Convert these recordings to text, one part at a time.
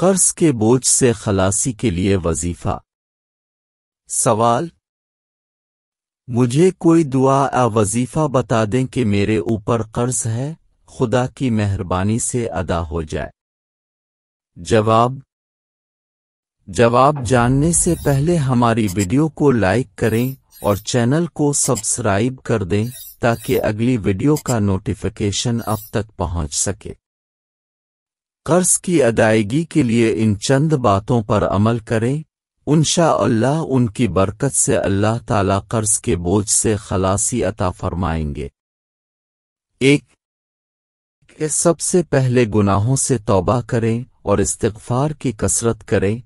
قرض کے بوجھ سے خلاصی کے لیے وظیفہ سوال مجھے کوئی دعا وظیفہ بتا دیں کہ میرے اوپر قرض ہے خدا کی مہربانی سے ادا ہو جائے جواب جواب جاننے سے پہلے ہماری ویڈیو کو لائک کریں اور چینل کو سبسکرائب کر دیں تاکہ اگلی ویڈیو کا نوٹیفیکیشن اب تک پہنچ سکے قرض کی ادائیگی کے لیے ان چند باتوں پر عمل کریں انشاء اللہ ان کی برکت سے اللہ تعالی قرض کے بوجھ سے خلاصی عطا فرمائیں گے ایک کہ سب سے پہلے گناہوں سے توبہ کریں اور استغفار کی کثرت کریں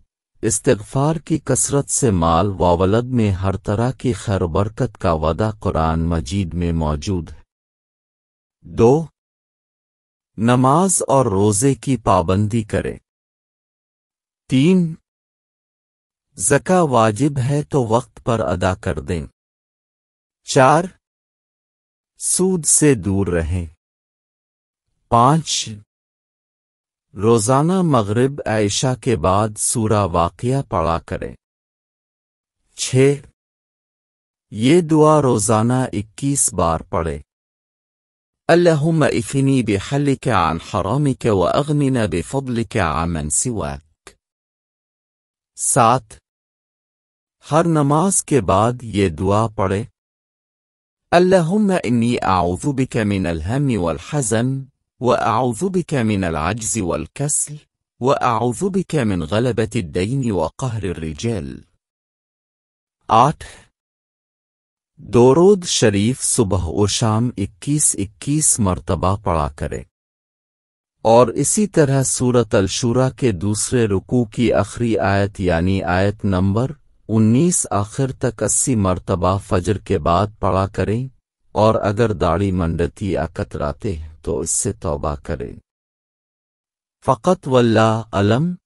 استغفار کی کثرت سے مال واولد میں ہر طرح کی خیر برکت کا وعدہ قرآن مجید میں موجود ہے دو نماز اور روزے کی پابندی کرے تین زکا واجب ہے تو وقت پر ادا کر دیں چار سود سے دور رہیں پانچ روزانہ مغرب عائشہ کے بعد سورہ واقعہ پڑا کریں چھ یہ دعا روزانہ اکیس بار پڑے اللهم إثني بحلك عن حرامك وأغننا بفضلك عمن سواك साथ هر نماز کے بعد یہ دعا پڑے اللهم إني أعوذ بك من الهم والحزن وأعوذ بك من العجز والكسل وأعوذ بك من غلبة الدين وقهر الرجال 8 دورود شریف صبح و شام اکیس اکیس مرتبہ پڑا کرے اور اسی طرح سورت الشورا کے دوسرے رکوع کی آخری آیت یعنی آیت نمبر انیس آخر تک اسی مرتبہ فجر کے بعد پڑا کریں اور اگر داڑھی منڈتی یا قطراتے تو اس سے توبہ کریں فقط واللہ علم